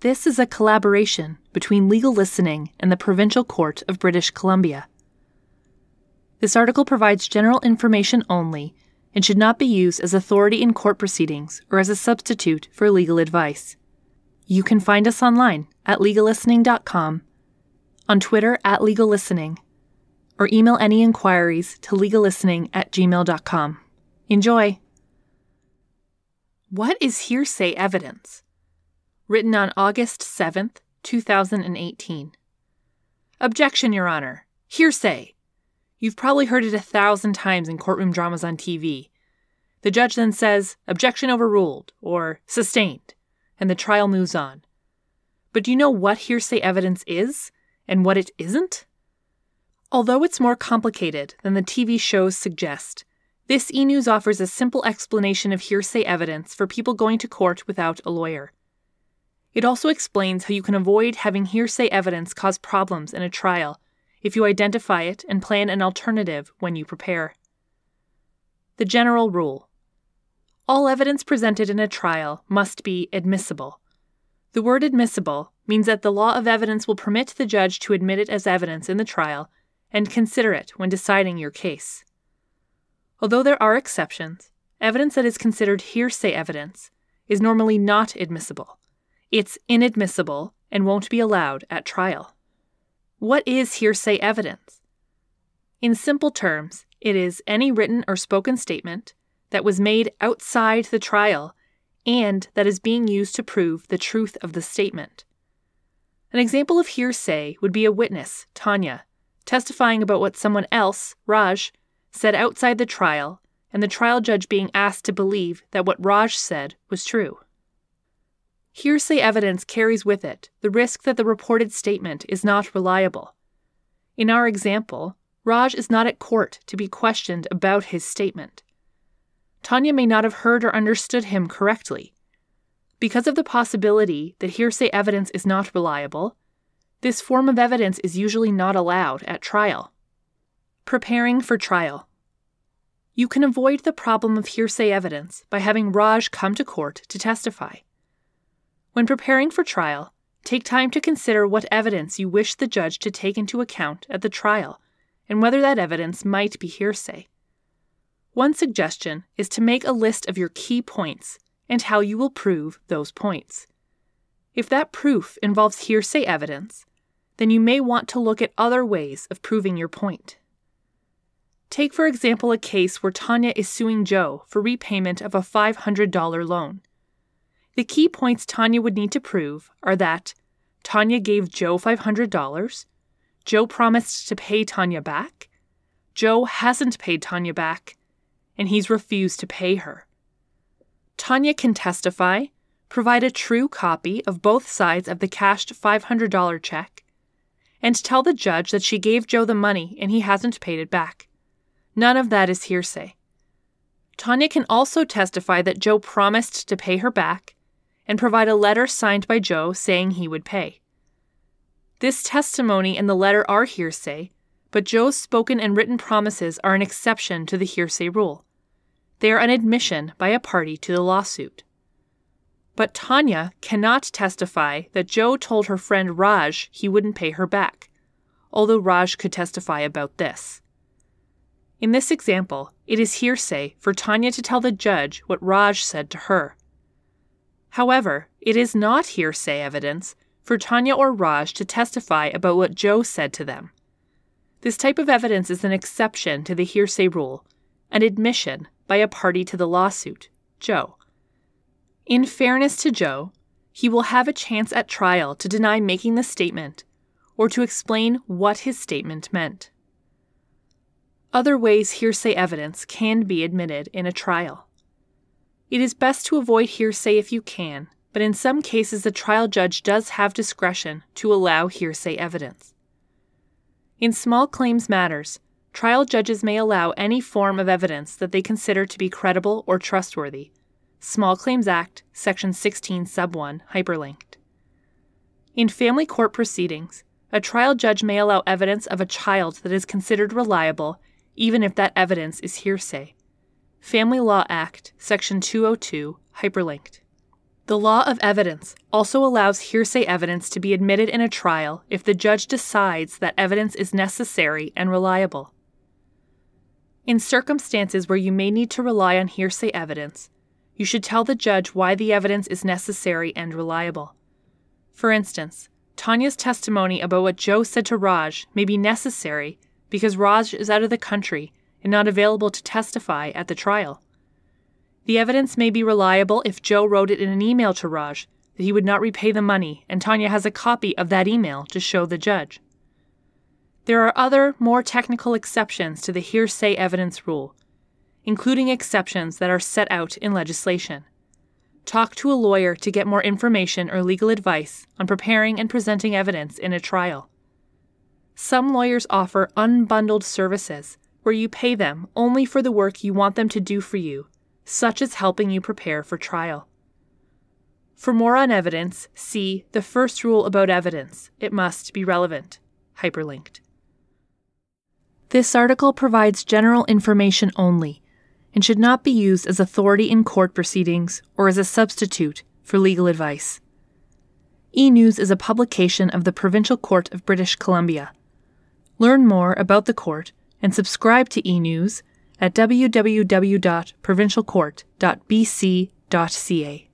This is a collaboration between Legal Listening and the Provincial Court of British Columbia. This article provides general information only and should not be used as authority in court proceedings or as a substitute for legal advice. You can find us online at legallistening.com, on Twitter at legallistening, or email any inquiries to legallistening at gmail.com. Enjoy! What is hearsay evidence? written on August 7th, 2018. Objection, Your Honor. Hearsay. You've probably heard it a thousand times in courtroom dramas on TV. The judge then says, Objection overruled, or sustained, and the trial moves on. But do you know what hearsay evidence is and what it isn't? Although it's more complicated than the TV shows suggest, this e news offers a simple explanation of hearsay evidence for people going to court without a lawyer. It also explains how you can avoid having hearsay evidence cause problems in a trial if you identify it and plan an alternative when you prepare. The general rule All evidence presented in a trial must be admissible. The word admissible means that the law of evidence will permit the judge to admit it as evidence in the trial and consider it when deciding your case. Although there are exceptions, evidence that is considered hearsay evidence is normally not admissible it's inadmissible and won't be allowed at trial. What is hearsay evidence? In simple terms, it is any written or spoken statement that was made outside the trial and that is being used to prove the truth of the statement. An example of hearsay would be a witness, Tanya, testifying about what someone else, Raj, said outside the trial, and the trial judge being asked to believe that what Raj said was true. Hearsay evidence carries with it the risk that the reported statement is not reliable. In our example, Raj is not at court to be questioned about his statement. Tanya may not have heard or understood him correctly. Because of the possibility that hearsay evidence is not reliable, this form of evidence is usually not allowed at trial. Preparing for trial. You can avoid the problem of hearsay evidence by having Raj come to court to testify. When preparing for trial, take time to consider what evidence you wish the judge to take into account at the trial and whether that evidence might be hearsay. One suggestion is to make a list of your key points and how you will prove those points. If that proof involves hearsay evidence, then you may want to look at other ways of proving your point. Take, for example, a case where Tanya is suing Joe for repayment of a $500 loan. The key points Tanya would need to prove are that Tanya gave Joe $500, Joe promised to pay Tanya back, Joe hasn't paid Tanya back, and he's refused to pay her. Tanya can testify, provide a true copy of both sides of the cashed $500 check, and tell the judge that she gave Joe the money and he hasn't paid it back. None of that is hearsay. Tanya can also testify that Joe promised to pay her back and provide a letter signed by Joe saying he would pay. This testimony and the letter are hearsay, but Joe's spoken and written promises are an exception to the hearsay rule. They are an admission by a party to the lawsuit. But Tanya cannot testify that Joe told her friend Raj he wouldn't pay her back, although Raj could testify about this. In this example, it is hearsay for Tanya to tell the judge what Raj said to her. However, it is not hearsay evidence for Tanya or Raj to testify about what Joe said to them. This type of evidence is an exception to the hearsay rule, an admission by a party to the lawsuit, Joe. In fairness to Joe, he will have a chance at trial to deny making the statement or to explain what his statement meant. Other ways hearsay evidence can be admitted in a trial. It is best to avoid hearsay if you can, but in some cases the trial judge does have discretion to allow hearsay evidence. In small claims matters, trial judges may allow any form of evidence that they consider to be credible or trustworthy. Small Claims Act, Section 16, Sub 1, hyperlinked. In family court proceedings, a trial judge may allow evidence of a child that is considered reliable, even if that evidence is hearsay. Family Law Act, Section 202, hyperlinked. The law of evidence also allows hearsay evidence to be admitted in a trial if the judge decides that evidence is necessary and reliable. In circumstances where you may need to rely on hearsay evidence, you should tell the judge why the evidence is necessary and reliable. For instance, Tanya's testimony about what Joe said to Raj may be necessary because Raj is out of the country and not available to testify at the trial. The evidence may be reliable if Joe wrote it in an email to Raj that he would not repay the money, and Tanya has a copy of that email to show the judge. There are other, more technical exceptions to the hearsay evidence rule, including exceptions that are set out in legislation. Talk to a lawyer to get more information or legal advice on preparing and presenting evidence in a trial. Some lawyers offer unbundled services where you pay them only for the work you want them to do for you, such as helping you prepare for trial. For more on evidence, see the first rule about evidence it must be relevant, hyperlinked. This article provides general information only and should not be used as authority in court proceedings or as a substitute for legal advice. E News is a publication of the Provincial Court of British Columbia. Learn more about the court and subscribe to e-news at www.provincialcourt.bc.ca.